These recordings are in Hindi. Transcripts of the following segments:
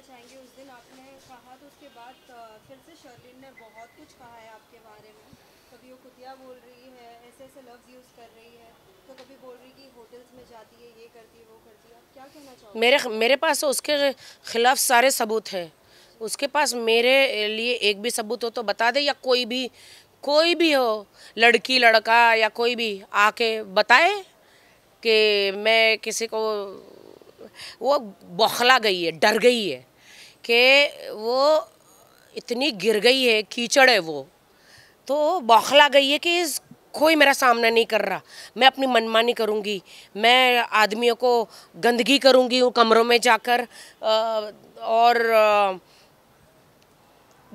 करना चाहेंगे उस दिन आपने कहा तो उसके बाद फिर से शर्लिन ने बहुत कुछ कहा है आपके बारे में कभी वो कुतिया बोल रही है ऐसे ऐसे लफ्ज़ यूज़ कर रही है तो कभी बोल रही कि होटल्स में जाती है ये करती है वो करती है क्या कहना चाहिए मेरे मेरे पास तो उसके खिलाफ सारे सबूत हैं उसके पास मेरे लिए एक भी सबूत हो तो बता दे या कोई भी कोई भी हो लड़की लड़का या कोई भी आके बताए कि मैं किसी को वो बौखला गई है डर गई है कि वो इतनी गिर गई है कीचड़ है वो तो बौखला गई है कि इस कोई मेरा सामना नहीं कर रहा मैं अपनी मनमानी करूँगी मैं आदमियों को गंदगी करूँगी कमरों में जाकर और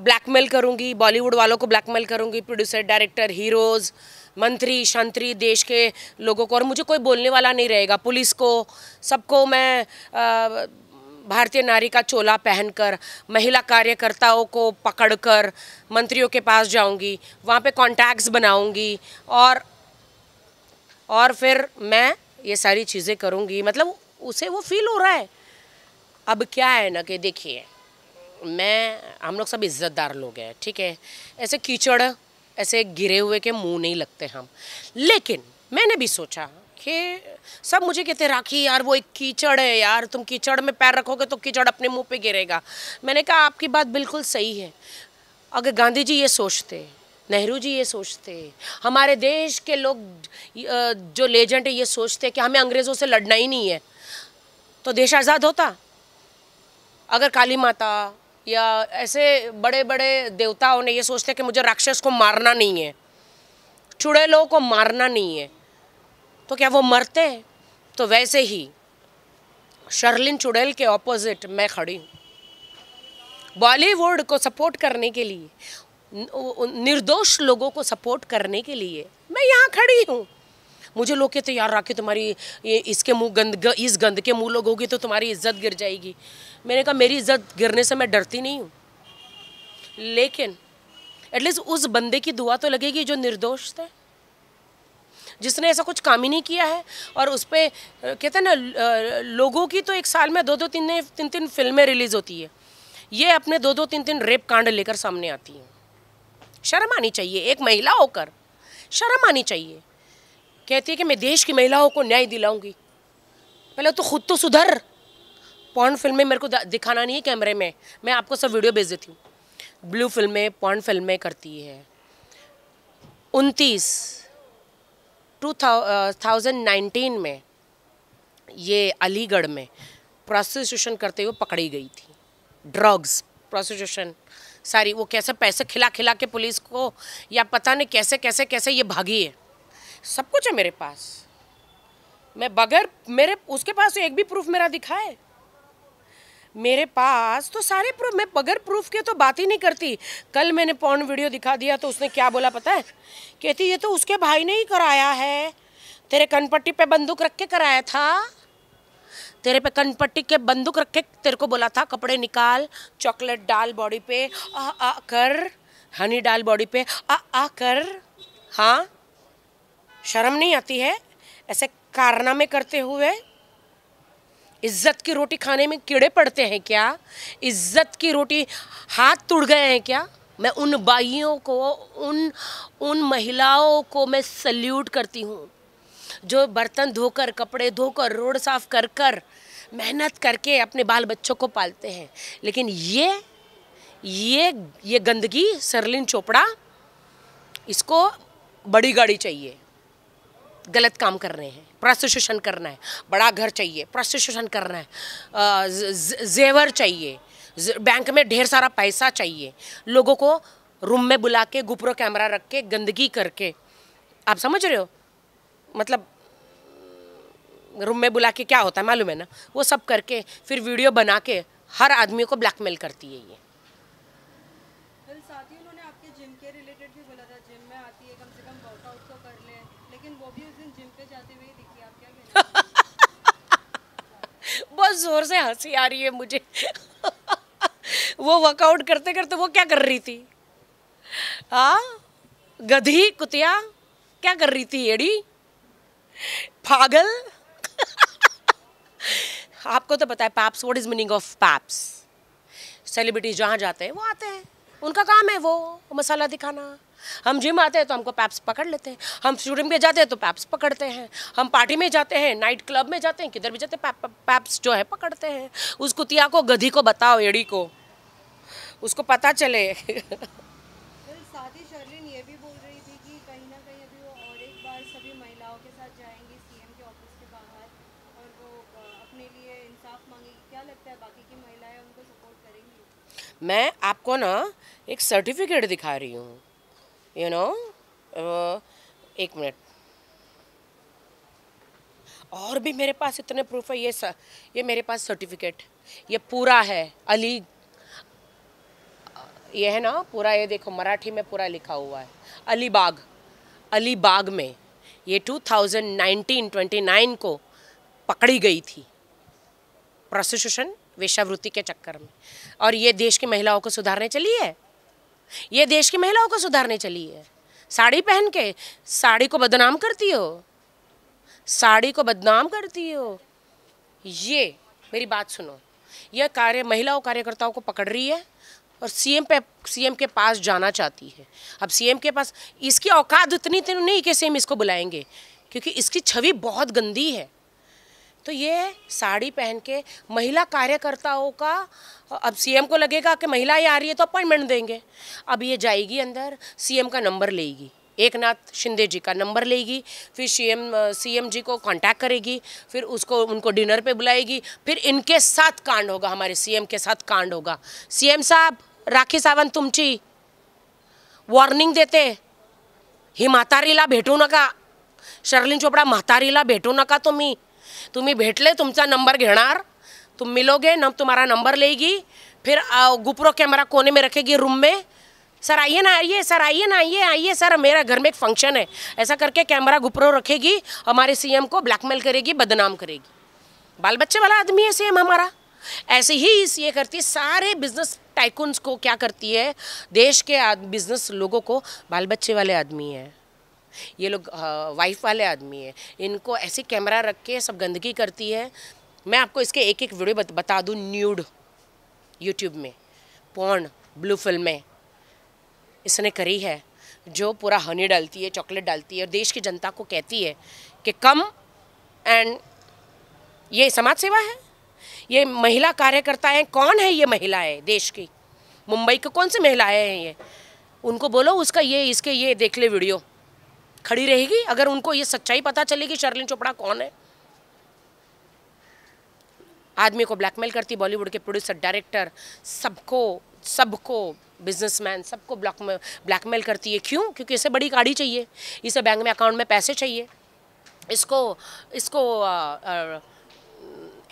ब्लैकमेल करूँगी बॉलीवुड वालों को ब्लैकमेल करूँगी प्रोड्यूसर डायरेक्टर हीरोज़ मंत्री शंत्री देश के लोगों को और मुझे कोई बोलने वाला नहीं रहेगा पुलिस को सबको मैं आ, भारतीय नारी का चोला पहनकर महिला कार्यकर्ताओं को पकड़कर मंत्रियों के पास जाऊंगी वहाँ पे कॉन्टैक्ट्स बनाऊंगी और और फिर मैं ये सारी चीज़ें करूंगी मतलब उसे वो फील हो रहा है अब क्या है ना कि देखिए मैं हम लोग सब इज़्ज़तदार लोग हैं ठीक है ऐसे कीचड़ ऐसे गिरे हुए के मुंह नहीं लगते हम लेकिन मैंने भी सोचा खे सब मुझे कहते राखी यार वो एक कीचड़ है यार तुम कीचड़ में पैर रखोगे तो कीचड़ अपने मुंह पे गिरेगा मैंने कहा आपकी बात बिल्कुल सही है अगर गांधी जी ये सोचते नेहरू जी ये सोचते हमारे देश के लोग जो लेजेंड है ये सोचते कि हमें अंग्रेज़ों से लड़ना ही नहीं है तो देश आज़ाद होता अगर काली माता या ऐसे बड़े बड़े देवताओं ने ये सोचते कि मुझे राक्षस को मारना नहीं है चुड़ैलों को मारना नहीं है तो क्या वो मरते हैं तो वैसे ही शर्लिन चुड़ैल के ऑपोजिट मैं खड़ी हूँ बॉलीवुड को सपोर्ट करने के लिए निर्दोष लोगों को सपोर्ट करने के लिए मैं यहाँ खड़ी हूँ मुझे लोग कहते यार राखी तुम्हारी ये इसके मुंह गंद ग, इस गंद के मुंह लोग होगी तो तुम्हारी इज्जत गिर जाएगी मैंने कहा मेरी इज्जत गिरने से मैं डरती नहीं हूँ लेकिन एटलीस्ट उस बंदे की दुआ तो लगेगी जो निर्दोष थे जिसने ऐसा कुछ काम ही नहीं किया है और उस पर कहते हैं ना लोगों की तो एक साल में दो दो तीन तीन तीन फिल्में रिलीज़ होती है ये अपने दो दो तीन तीन रेप कांड लेकर सामने आती हैं शर्म आनी चाहिए एक महिला होकर शर्म आनी चाहिए कहती है कि मैं देश की महिलाओं को न्याय दिलाऊंगी पहले तो खुद तो सुधर पॉन्ड फिल्में मेरे को दिखाना नहीं है कैमरे में मैं आपको सब वीडियो भेज देती हूँ ब्लू फिल्में पॉन्ड फिल्में करती है उनतीस 2019 में ये अलीगढ़ में प्रोसिक्यूशन करते हुए पकड़ी गई थी ड्रग्स प्रोसिक्यूशन सारी वो कैसे पैसे खिला खिला के पुलिस को या पता नहीं कैसे कैसे कैसे ये भागी है सब कुछ है मेरे पास मैं बगैर मेरे उसके पास एक भी प्रूफ मेरा दिखा है मेरे पास तो सारे प्रूफ मैं बगैर प्रूफ के तो बात ही नहीं करती कल मैंने पौन वीडियो दिखा दिया तो उसने क्या बोला पता है कहती ये तो उसके भाई ने ही कराया है तेरे कनपट्टी पे बंदूक रख के कराया था तेरे पे कनपट्टी के बंदूक रख के तेरे को बोला था कपड़े निकाल चॉकलेट डाल बॉडी पे आ आ कर हनी डाल बॉडी पे आ आ कर हाँ शर्म नहीं आती है ऐसे कारनामे करते हुए इज्जत की रोटी खाने में कीड़े पड़ते हैं क्या इज्जत की रोटी हाथ टूट गए हैं क्या मैं उन बाइयों को उन उन महिलाओं को मैं सल्यूट करती हूँ जो बर्तन धोकर कपड़े धोकर रोड साफ कर कर मेहनत करके अपने बाल बच्चों को पालते हैं लेकिन ये ये ये गंदगी सरलिन चोपड़ा इसको बड़ी गाड़ी चाहिए गलत काम कर रहे हैं प्रोस्टिट्यूशन करना है बड़ा घर चाहिए प्रोस्टिट्यूशन करना है जेवर चाहिए बैंक में ढेर सारा पैसा चाहिए लोगों को रूम में बुला के गुपरो कैमरा रख के गंदगी करके आप समझ रहे हो मतलब रूम में बुला के क्या होता है मालूम है ना वो सब करके फिर वीडियो बना के हर आदमी को ब्लैकमेल करती है ये कम से कम वर्कआउट तो कर ले लेकिन वो भी उस दिन जिम पे जाते हुए बहुत ज़ोर से हंसी आ रही है मुझे वो वर्कआउट करते करते वो क्या कर रही थी हाँ गधी कुतिया क्या कर रही थी एड़ी पागल आपको तो पता है paps what is meaning of paps celebrities जहाँ जाते हैं वो आते हैं उनका काम है वो मसाला दिखाना हम जिम आते हैं तो हमको पैप्स पकड़ लेते हैं हम स्टूडियो में जाते हैं तो पैप्स पकड़ते हैं हम पार्टी में जाते हैं नाइट क्लब में जाते हैं किधर भी जाते हैं पैप्स जो है पकड़ते हैं उस कुतिया को गधी को बताओ एड़ी को उसको पता चले बोल रही थी महिलाओं के साथ मैं आपको ना एक सर्टिफिकेट दिखा रही हूँ यू नो एक मिनट और भी मेरे पास इतने प्रूफ है ये सर ये मेरे पास सर्टिफिकेट ये पूरा है अली ये है ना पूरा ये देखो मराठी में पूरा लिखा हुआ है अलीबाग अलीबाग में ये 2019-29 को पकड़ी गई थी प्रोसिक्यूशन वेशावृत्ति के चक्कर में और ये देश की महिलाओं को सुधारने चली है ये देश की महिलाओं को सुधारने चली है साड़ी पहन के साड़ी को बदनाम करती हो साड़ी को बदनाम करती हो ये मेरी बात सुनो यह कार्य महिलाओं कार्यकर्ताओं को पकड़ रही है और सीएम पे सीएम के पास जाना चाहती है अब सीएम के पास इसकी औकात उतनी तो नहीं कि सीएम इसको बुलाएंगे क्योंकि इसकी छवि बहुत गंदी है तो ये साड़ी पहन के महिला कार्यकर्ताओं का अब सीएम को लगेगा कि महिला ही आ रही है तो अपॉइंटमेंट देंगे अब ये जाएगी अंदर सीएम का नंबर लेगी एक नाथ शिंदे जी का नंबर लेगी फिर सीएम सीएम जी को कांटेक्ट करेगी फिर उसको उनको डिनर पे बुलाएगी फिर इनके साथ कांड होगा हमारे सीएम के साथ कांड होगा सीएम साहब राखी सावंत तुम ची वार्निंग देते हिमातारीला म्हातारीला भेटू नका शर्लिन चोपडा म्हातारीला भेटू नका तुम्ही तुम्हें भेटले तुम्हारा नंबर घेना तुम मिलोगे न तुम्हारा नंबर लेगी फिर गुप्रो कैमरा कोने में रखेगी रूम में सर आइए ना आइए सर आइए ना आइए आइए सर मेरा घर में एक फंक्शन है ऐसा करके कैमरा गुप्रो रखेगी हमारे सीएम को ब्लैकमेल करेगी बदनाम करेगी बाल बच्चे वाला आदमी है सीएम हमारा ऐसे ही ये करती है सारे बिजनेस टाइकून्स को क्या करती है देश के बिजनेस लोगों को बाल बच्चे वाले आदमी है ये लोग वाइफ वाले आदमी है इनको ऐसे कैमरा रख के सब गंदगी करती है मैं आपको इसके एक एक वीडियो बत, बता दूँ न्यूड यूट्यूब में पॉन ब्लू फिल्में इसने करी है जो पूरा हनी डालती है चॉकलेट डालती है और देश की जनता को कहती है कि कम एंड ये समाज सेवा है ये महिला कार्यकर्ता है कौन है ये महिलाएं देश की मुंबई के कौन सी महिलाएं हैं ये उनको बोलो उसका ये इसके ये देख ले वीडियो खड़ी रहेगी अगर उनको ये सच्चाई पता चलेगी शर्लिन चोपड़ा कौन है आदमी को ब्लैकमेल करती बॉलीवुड के प्रोड्यूसर डायरेक्टर सबको सबको बिजनेसमैन सबको ब्लॉक में ब्लैकमेल करती है क्यों क्योंकि इसे बड़ी गाड़ी चाहिए इसे बैंक में अकाउंट में पैसे चाहिए इसको इसको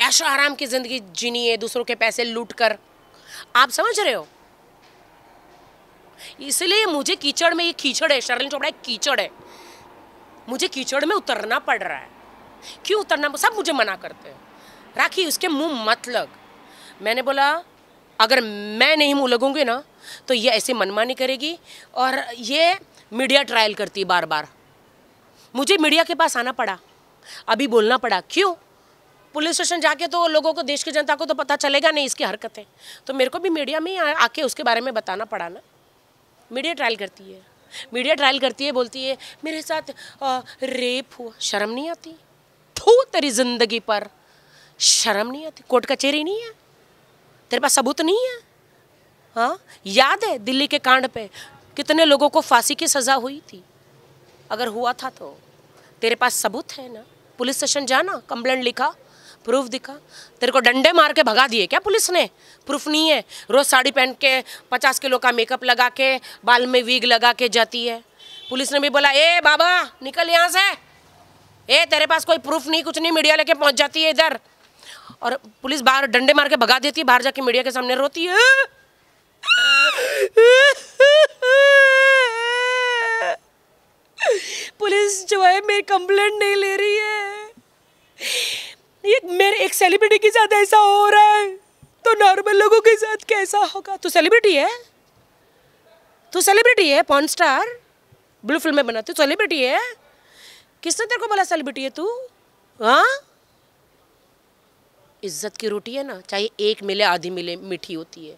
ऐशो आराम की ज़िंदगी जीनी है दूसरों के पैसे लूट कर आप समझ रहे हो इसलिए मुझे कीचड़ में ये कीचड़ है शर्लिन चोपड़ा एक कीचड़ है मुझे कीचड़ में उतरना पड़ रहा है क्यों उतरना सब मुझे मना करते हैं राखी उसके मुंह मत लग मैंने बोला अगर मैं नहीं मुँह लगूंगी ना तो ये ऐसे मनमानी करेगी और ये मीडिया ट्रायल करती बार बार मुझे मीडिया के पास आना पड़ा अभी बोलना पड़ा क्यों पुलिस स्टेशन जाके तो लोगों को देश की जनता को तो पता चलेगा नहीं इसकी हरकतें तो मेरे को भी मीडिया में आके उसके बारे में बताना पड़ा ना मीडिया ट्रायल करती है मीडिया ट्रायल करती है बोलती है मेरे साथ आ, रेप हुआ शर्म नहीं आती थू तेरी ज़िंदगी पर शर्म नहीं आती कोर्ट कचहरी नहीं है तेरे पास सबूत नहीं है हाँ याद है दिल्ली के कांड पे कितने लोगों को फांसी की सज़ा हुई थी अगर हुआ था तो तेरे पास सबूत है ना पुलिस स्टेशन जाना कंप्लेंट लिखा प्रूफ दिखा तेरे को डंडे मार के भगा दिए क्या पुलिस ने प्रूफ नहीं है रोज़ साड़ी पहन के पचास किलो का मेकअप लगा के बाल में वीग लगा के जाती है पुलिस ने भी बोला ए बाबा निकल यहाँ से ए तेरे पास कोई प्रूफ नहीं कुछ नहीं मीडिया लेके पहुँच जाती है इधर और पुलिस बाहर डंडे मार के भगा देती है बाहर जाके मीडिया के सामने रोती है पुलिस जो है मेरी कंप्लेंट नहीं ले रही है ये मेरे एक सेलिब्रिटी के साथ ऐसा हो रहा है तो नॉर्मल लोगों के साथ कैसा होगा तो सेलिब्रिटी है तो सेलिब्रिटी है पॉन स्टार ब्लू फिल्म में बनाती सेलिब्रिटी है किसने तेरे को बोला सेलिब्रिटी है तू हाँ इज्जत की रोटी है ना चाहे एक मिले आधी मिले मीठी होती है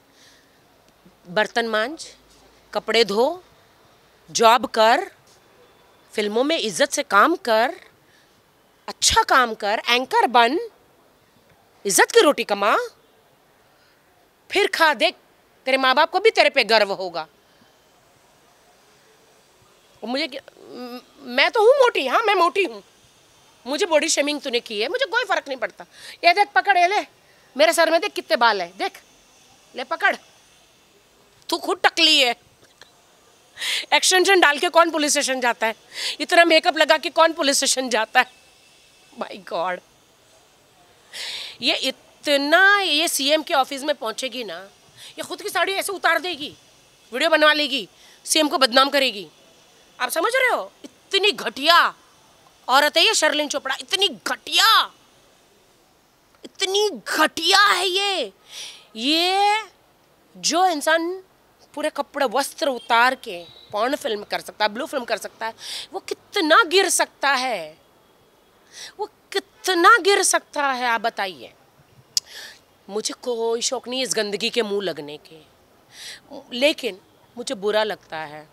बर्तन मांझ कपड़े धो जॉब कर फिल्मों में इज्जत से काम कर अच्छा काम कर एंकर बन इज्जत की रोटी कमा फिर खा देख तेरे माँ बाप को भी तेरे पे गर्व होगा और मुझे मैं तो हूँ मोटी हाँ मैं मोटी हूँ मुझे बॉडी शेमिंग तूने की है मुझे कोई फर्क नहीं पड़ता ये देख पकड़ ये ले मेरे सर में देख कितने बाल है देख ले पकड़ तू खुद टकली है एक्सटेंशन डाल के कौन पुलिस स्टेशन जाता है इतना मेकअप लगा के कौन पुलिस स्टेशन जाता है माय गॉड ये इतना ये सीएम के ऑफिस में पहुंचेगी ना ये खुद की साड़ी ऐसे उतार देगी वीडियो बनवा लेगी सीएम को बदनाम करेगी आप समझ रहे हो इतनी घटिया औरत है ये शर्लिन चोपड़ा इतनी घटिया इतनी घटिया है ये ये जो इंसान पूरे कपड़े वस्त्र उतार के पॉन फिल्म कर सकता है ब्लू फिल्म कर सकता है वो कितना गिर सकता है वो कितना गिर सकता है आप बताइए मुझे कोई शौक नहीं इस गंदगी के मुंह लगने के लेकिन मुझे बुरा लगता है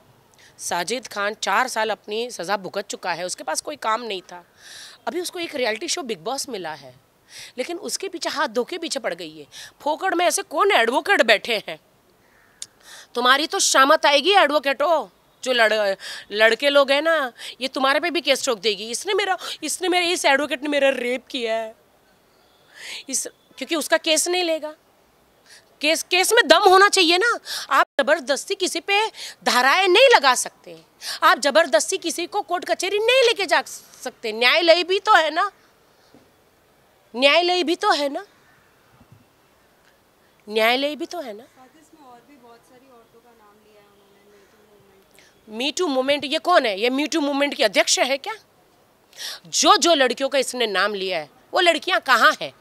साजिद खान चार साल अपनी सज़ा भुगत चुका है उसके पास कोई काम नहीं था अभी उसको एक रियलिटी शो बिग बॉस मिला है लेकिन उसके पीछे हाथ धो के पीछे पड़ गई है फोकड़ में ऐसे कौन एडवोकेट बैठे हैं तुम्हारी तो शामत आएगी एडवोकेटो जो लड़ लड़के लोग हैं ना ये तुम्हारे पे भी केस ठोक देगी इसने मेरा इसने मेरे इस एडवोकेट ने मेरा रेप किया है इस क्योंकि उसका केस नहीं लेगा केस केस में दम होना चाहिए ना आप ज़बरदस्ती किसी पे धाराएं नहीं लगा सकते आप ज़बरदस्ती किसी को कोर्ट कचहरी नहीं लेके जा सकते न्यायालय भी तो है ना न्यायालय भी तो है ना न्यायालय भी तो है ना मीटू मूवमेंट ये कौन है ये मीटू मूवमेंट की अध्यक्ष है क्या जो जो लड़कियों का इसने नाम लिया है वो लड़कियां कहाँ हैं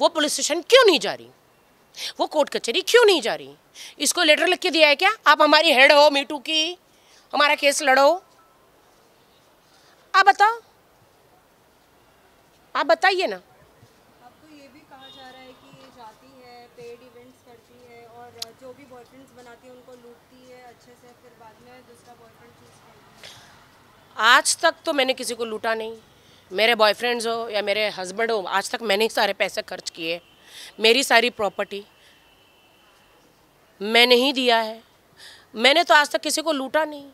वो पुलिस स्टेशन क्यों नहीं जा रही वो कोर्ट कचहरी क्यों नहीं जा रही इसको लेटर लिख के दिया है क्या आप हमारी हेड हो मीटू की हमारा केस लड़ो आप बताओ आप बताइए ना आज तक तो मैंने किसी को लूटा नहीं मेरे बॉयफ्रेंड्स हो या मेरे हस्बैंड हो आज तक मैंने ही सारे पैसे खर्च किए मेरी सारी प्रॉपर्टी मैंने ही दिया है मैंने तो आज तक किसी को लूटा नहीं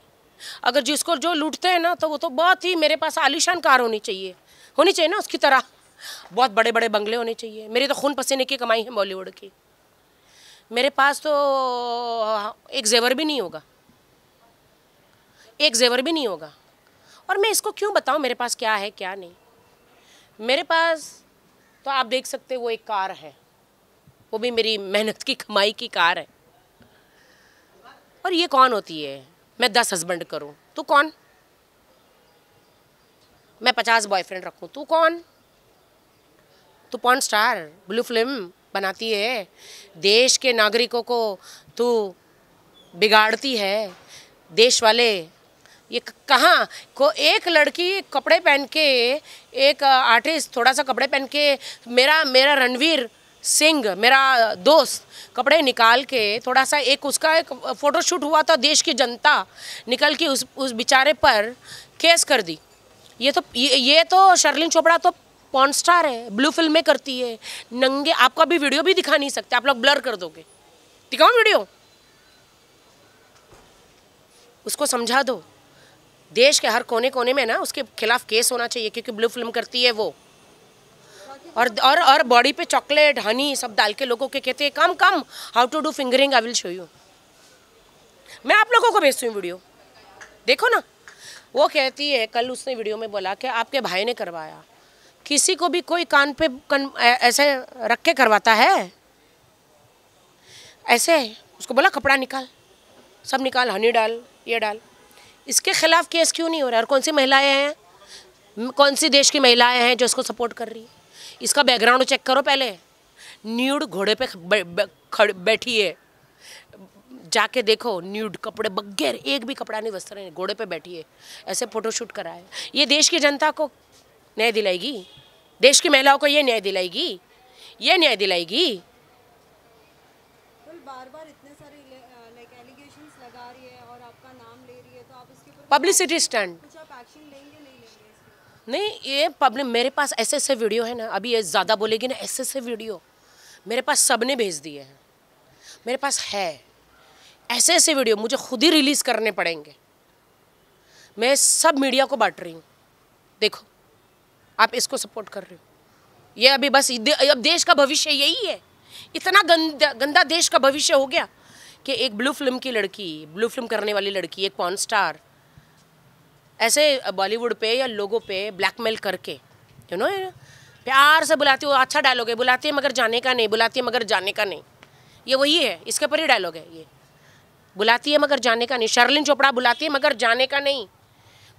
अगर जिसको जो लूटते हैं ना तो वो तो बहुत ही मेरे पास आलिशान कार होनी चाहिए होनी चाहिए ना उसकी तरह बहुत बड़े बड़े बंगले होने चाहिए मेरी तो खून पसीने की कमाई है बॉलीवुड की मेरे पास तो एक जेवर भी नहीं होगा एक जेवर भी नहीं होगा और मैं इसको क्यों बताऊँ मेरे पास क्या है क्या नहीं मेरे पास तो आप देख सकते वो एक कार है वो भी मेरी मेहनत की कमाई की कार है और ये कौन होती है मैं दस हस्बैंड करूँ तू कौन मैं पचास बॉयफ्रेंड रखूँ तू कौन तू पॉन स्टार ब्लू फिल्म बनाती है देश के नागरिकों को तू बिगाड़ती है देश वाले ये कहाँ को एक लड़की कपड़े पहन के एक आर्टिस्ट थोड़ा सा कपड़े पहन के मेरा मेरा रणवीर सिंह मेरा दोस्त कपड़े निकाल के थोड़ा सा एक उसका एक फ़ोटोशूट हुआ था देश की जनता निकल के उस उस बेचारे पर केस कर दी ये तो ये, ये तो शर्लिन चोपड़ा तो पॉन स्टार है ब्लू फिल्में करती है नंगे आपका भी वीडियो भी दिखा नहीं सकते आप लोग ब्लर कर दोगे दिखाओ वीडियो उसको समझा दो देश के हर कोने कोने में ना उसके खिलाफ केस होना चाहिए क्योंकि ब्लू फिल्म करती है वो और और और बॉडी पे चॉकलेट हनी सब डाल के लोगों के कहते हैं कम कम how to do fingering I will show you मैं आप लोगों को भेजती हूँ वीडियो देखो ना वो कहती है कल उसने वीडियो में बोला कि आपके भाई ने करवाया किसी को भी कोई कान पे कन, ऐसे रख के करवाता है ऐसे उसको बोला कपड़ा निकाल सब निकाल हनी डाल ये डाल इसके खिलाफ केस क्यों नहीं हो रहा है और कौन सी महिलाएं हैं कौन सी देश की महिलाएं हैं जो इसको सपोर्ट कर रही है इसका बैकग्राउंड चेक करो पहले न्यूड घोड़े पे बैठी है जाके देखो न्यूड कपड़े बगैर एक भी कपड़ा नहीं वस्त्र घोड़े पे बैठी है ऐसे फोटोशूट कराए ये देश की जनता को न्याय दिलाएगी देश की महिलाओं को ये न्याय दिलाएगी ये न्याय दिलाएगी बार बार अच्छा, पब्लिसिटी स्टैंड नहीं ये पब्लिक मेरे पास ऐसे ऐसे वीडियो है ना अभी ये ज़्यादा बोलेगी ना ऐसे ऐसे वीडियो मेरे पास सब ने भेज दिए हैं मेरे पास है ऐसे ऐसे वीडियो मुझे खुद ही रिलीज़ करने पड़ेंगे मैं सब मीडिया को बांट रही हूँ देखो आप इसको सपोर्ट कर रहे हो ये अभी बस दे, अब देश का भविष्य यही है इतना गंदा गंदा देश का भविष्य हो गया कि एक ब्लू फिल्म की लड़की ब्लू फिल्म करने वाली लड़की एक पॉन स्टार ऐसे बॉलीवुड पे या लोगों पे ब्लैकमेल करके यू नो प्यार से बुलाती हो अच्छा डायलॉग है बुलाती है मगर जाने का नहीं बुलाती है मगर जाने का नहीं ये वही है इसके पर ही डायलॉग है ये बुलाती है मगर जाने का नहीं शर्लिन चोपड़ा बुलाती है मगर जाने का नहीं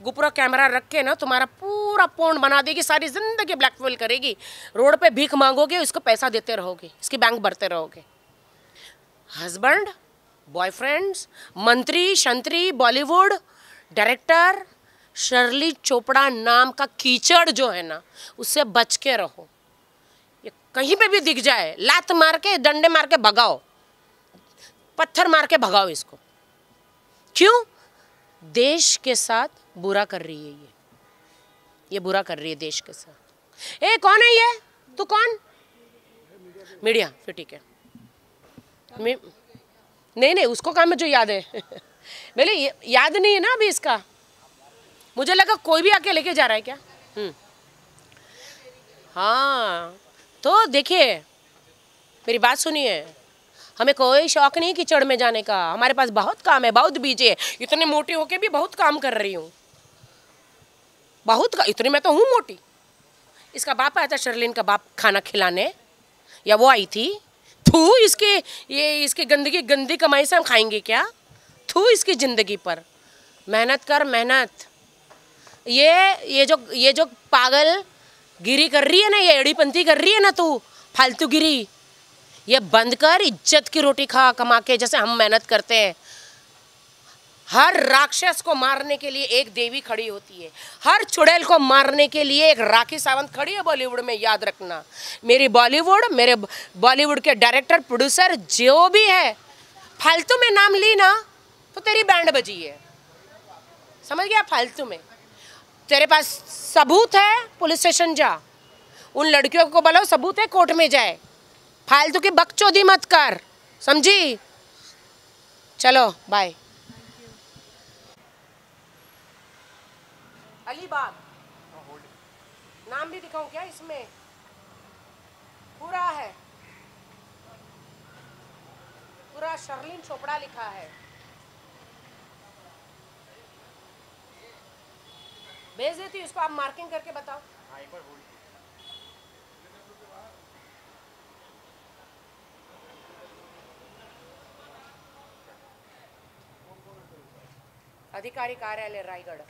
गुपरा कैमरा रख के ना तुम्हारा पूरा पोन बना देगी सारी ज़िंदगी ब्लैकमेल करेगी रोड पे भीख मांगोगे उसको पैसा देते रहोगे इसकी बैंक भरते रहोगे हस्बैंड बॉयफ्रेंड्स मंत्री शंत्री बॉलीवुड डायरेक्टर शर्ली चोपड़ा नाम का कीचड़ जो है ना उससे बच के रहो ये कहीं पे भी दिख जाए लात मार के डंडे मार के भगाओ पत्थर मार के भगाओ इसको क्यों देश के साथ बुरा कर रही है ये ये बुरा कर रही है देश के साथ ए कौन है ये तू कौन मीडिया फिर ठीक है नहीं नहीं उसको काम है जो याद है बोले याद नहीं है ना अभी इसका मुझे लगा कोई भी आके लेके जा रहा है क्या हम्म। हाँ तो देखिए मेरी बात सुनिए हमें कोई शौक नहीं कीचड़ में जाने का हमारे पास बहुत काम है बहुत बीजे इतने मोटी होके भी बहुत काम कर रही हूँ बहुत का इतनी मैं तो हूँ मोटी इसका बाप आया था शर्लिन का बाप खाना खिलाने या वो आई थी थू इसके ये इसकी गंदगी गंदी कमाई से हम खाएंगे क्या थू इसकी ज़िंदगी पर मेहनत कर मेहनत ये ये जो ये जो पागल गिरी कर रही है ना ये एड़ीपंथी कर रही है ना तू फालतू गिरी ये बंद कर इज्जत की रोटी खा कमा के जैसे हम मेहनत करते हैं हर राक्षस को मारने के लिए एक देवी खड़ी होती है हर चुड़ैल को मारने के लिए एक राखी सावंत खड़ी है बॉलीवुड में याद रखना मेरी बॉलीवुड मेरे बॉलीवुड के डायरेक्टर प्रोड्यूसर जो भी है फालतू में नाम ली ना तो तेरी बैंड बजी है समझ गया फालतू में तेरे पास सबूत है पुलिस स्टेशन जा उन लड़कियों को बोलो सबूत है कोर्ट में जाए फालतू की बकचोदी मत कर समझी चलो बाय अलीबाग नाम भी दिखाऊं क्या इसमें पूरा है पूरा शर्लिन चोपड़ा लिखा है भेज देती हूँ इसको आप मार्किंग करके बताओ अधिकारी कार्यालय रायगढ़